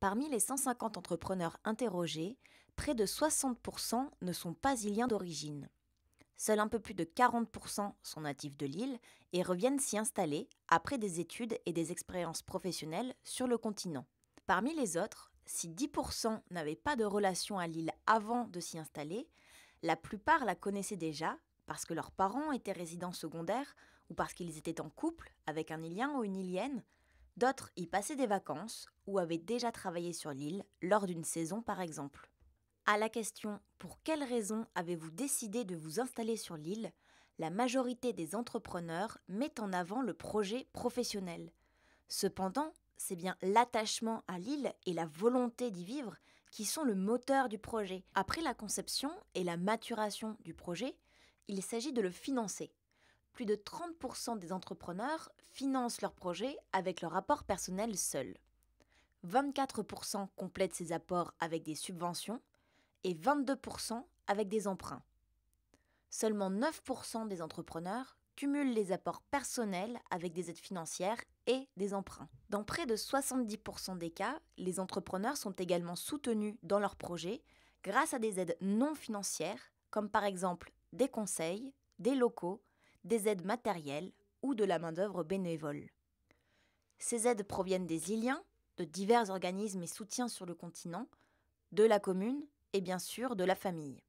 Parmi les 150 entrepreneurs interrogés, près de 60% ne sont pas iliens d'origine. Seuls un peu plus de 40% sont natifs de l'île et reviennent s'y installer après des études et des expériences professionnelles sur le continent. Parmi les autres, si 10% n'avaient pas de relation à l'île avant de s'y installer, la plupart la connaissaient déjà parce que leurs parents étaient résidents secondaires ou parce qu'ils étaient en couple avec un Ilien ou une Ilienne D'autres y passaient des vacances ou avaient déjà travaillé sur l'île lors d'une saison par exemple. À la question Pour quelles raisons avez-vous décidé de vous installer sur l'île la majorité des entrepreneurs met en avant le projet professionnel. Cependant, c'est bien l'attachement à l'île et la volonté d'y vivre qui sont le moteur du projet. Après la conception et la maturation du projet, il s'agit de le financer plus de 30% des entrepreneurs financent leurs projets avec leur apport personnel seul. 24% complètent ces apports avec des subventions et 22% avec des emprunts. Seulement 9% des entrepreneurs cumulent les apports personnels avec des aides financières et des emprunts. Dans près de 70% des cas, les entrepreneurs sont également soutenus dans leurs projets grâce à des aides non financières, comme par exemple des conseils, des locaux des aides matérielles ou de la main-d'œuvre bénévole. Ces aides proviennent des Iliens, de divers organismes et soutiens sur le continent, de la commune et bien sûr de la famille.